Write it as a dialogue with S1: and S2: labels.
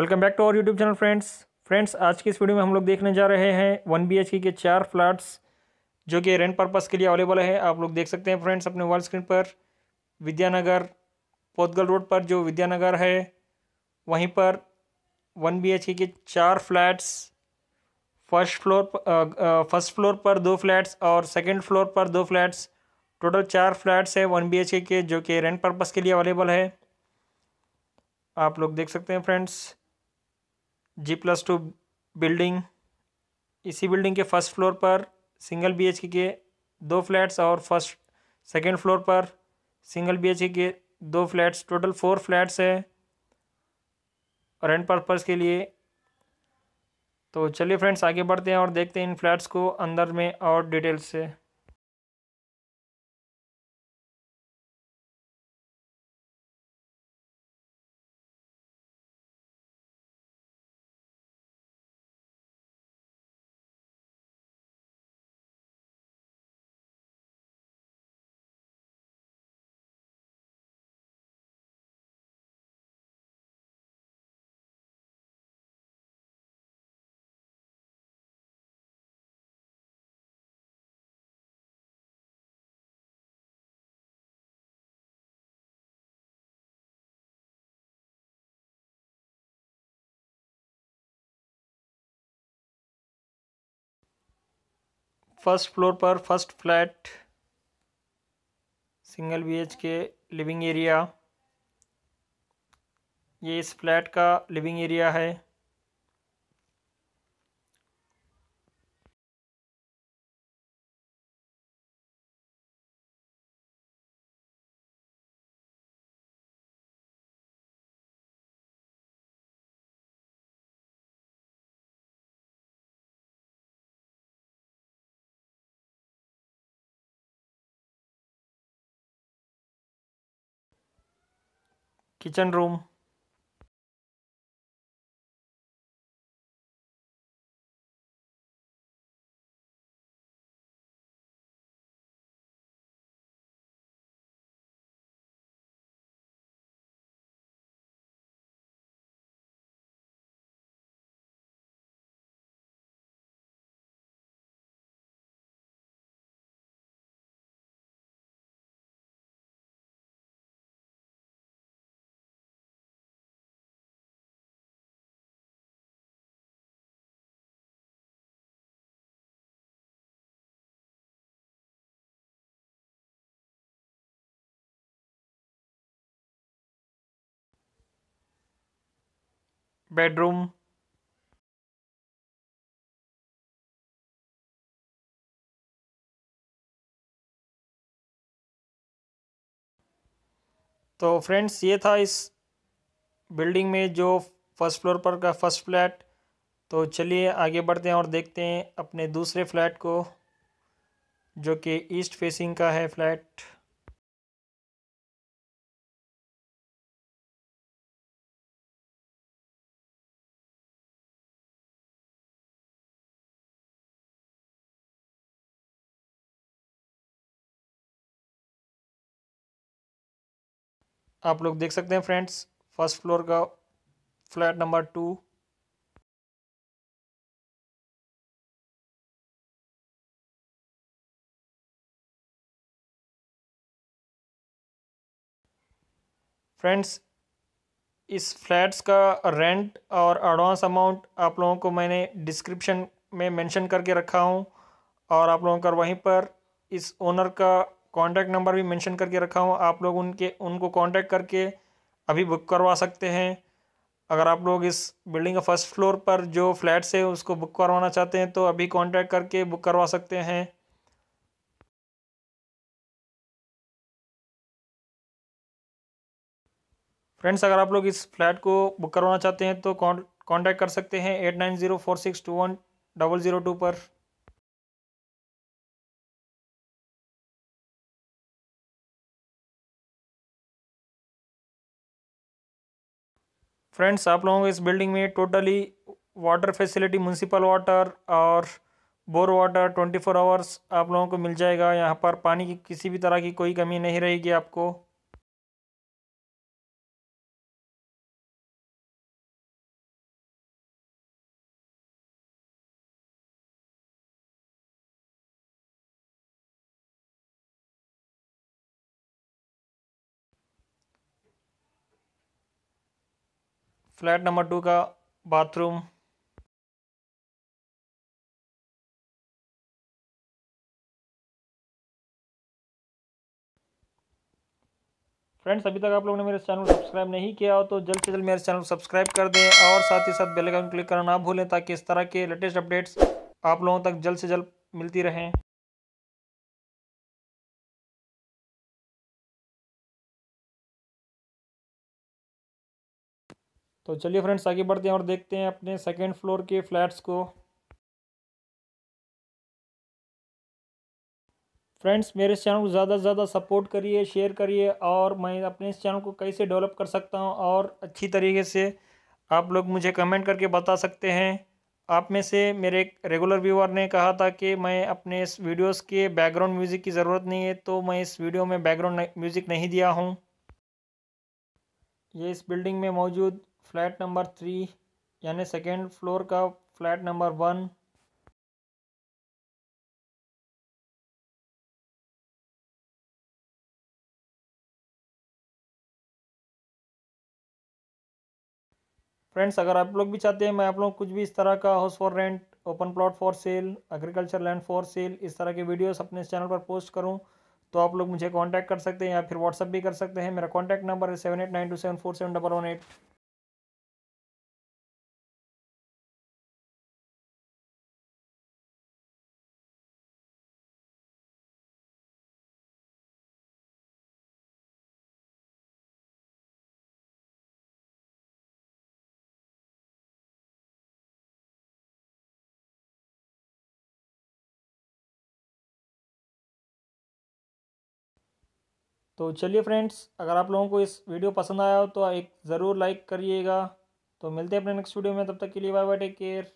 S1: welcome back to our YouTube channel friends friends आज की इस वीडियो में हम लोग देखने जा रहे हैं वन बी के चार फ्लैट्स जो कि रेंट पर्पज़ के लिए अवेलेबल है आप लोग देख सकते हैं फ्रेंड्स अपने मोबाइल स्क्रीन पर विद्यानगर पोतगल रोड पर जो विद्यानगर है वहीं पर वन बी के चार flats first floor first floor पर दो फ्लैट्स और सेकेंड फ्लोर पर दो फ्लैट्स टोटल चार फ्लैट्स है वन बी के जो कि रेंट पर्पज़ के लिए अवेलेबल है आप लोग देख सकते हैं friends G plus two building इसी बिल्डिंग के फर्स्ट फ्लोर पर सिंगल बी के दो फ्लैट्स और फर्स्ट सेकेंड फ्लोर पर सिंगल बी के दो फ्लैट्स टोटल फोर फ्लैट्स है रेंट पर्पज़ के लिए तो चलिए फ्रेंड्स आगे बढ़ते हैं और देखते हैं इन फ्लैट्स को अंदर में और डिटेल्स से फर्स्ट फ्लोर पर first flat single B H K living area ये इस फ्लैट का लिविंग एरिया है
S2: किचन रूम bedroom
S1: तो फ्रेंड्स ये था इस बिल्डिंग में जो फर्स्ट फ्लोर पर का फर्स्ट फ्लैट तो चलिए आगे बढ़ते हैं और देखते हैं अपने दूसरे फ्लैट को जो कि ईस्ट फेसिंग का है फ्लैट
S3: आप लोग देख सकते हैं फ्रेंड्स फर्स्ट फ्लोर का फ्लैट नंबर टू
S1: फ्रेंड्स इस फ्लैट्स का रेंट और एडवांस अमाउंट आप लोगों को मैंने डिस्क्रिप्शन में मेंशन करके रखा हूँ और आप लोगों का वहीं पर इस ओनर का कॉन्टैक्ट नंबर भी मेंशन करके रखा हूँ आप लोग उनके उनको कॉन्टैक्ट करके अभी बुक करवा सकते हैं अगर आप लोग इस बिल्डिंग के फर्स्ट फ्लोर पर जो फ्लैट्स है उसको बुक करवाना चाहते हैं तो अभी कॉन्टैक्ट करके बुक करवा सकते हैं फ्रेंड्स अगर आप लोग इस फ्लैट को बुक करवाना चाहते हैं तो कॉन्टैक्ट कर सकते हैं eight nine zero four six two one double zero two पर फ्रेंड्स आप लोगों को इस बिल्डिंग में totally water facility municipal water और bore water twenty four hours आप लोगों को मिल जाएगा यहाँ पर पानी की किसी भी तरह की कोई कमी नहीं रहेगी
S3: आपको फ्लैट नंबर टू का बाथरूम
S1: फ्रेंड्स अभी तक आप लोगों ने मेरे चैनल को सब्सक्राइब नहीं किया हो तो जल्द से जल्द मेरे चैनल को सब्सक्राइब कर दें और साथ ही साथ बेल आइकन क्लिक करना ना भूलें ताकि इस तरह के लेटेस्ट अपडेट्स आप लोगों तक जल्द
S3: से जल्द मिलती रहें तो चलिए फ्रेंड्स आगे बढ़ते हैं और देखते हैं अपने सेकेंड फ्लोर के फ्लैट्स को
S1: फ्रेंड्स मेरे इस चैनल को ज़्यादा से ज़्यादा सपोर्ट करिए शेयर करिए और मैं अपने इस चैनल को कैसे डेवलप कर सकता हूँ और अच्छी तरीके से आप लोग मुझे कमेंट करके बता सकते हैं आप में से मेरे एक रेगुलर व्यूअर ने कहा था कि मैं अपने इस वीडियोस के बैकग्राउंड म्यूज़िक की ज़रूरत नहीं है तो मैं इस वीडियो में बैकग्राउंड म्यूज़िक नहीं दिया हूँ ये इस बिल्डिंग में मौजूद फ्लैट नंबर थ्री यानी सेकेंड फ्लोर का फ्लैट नंबर वन फ्रेंड्स अगर आप लोग भी चाहते हैं मैं आप लोग कुछ भी इस तरह का house for rent open plot for sale agriculture land for sale इस तरह के वीडियोस अपने चैनल पर पोस्ट करूं तो आप लोग मुझे कांटेक्ट कर सकते हैं या फिर व्हाट्सअप भी कर सकते हैं मेरा कांटेक्ट नंबर है seven eight nine two seven four seven double one eight तो चलिए फ्रेंड्स अगर आप लोगों को इस वीडियो पसंद आया हो तो एक ज़रूर लाइक करिएगा तो मिलते हैं अपने नेक्स्ट वीडियो में तब तक के लिए बाय बाय टेक केयर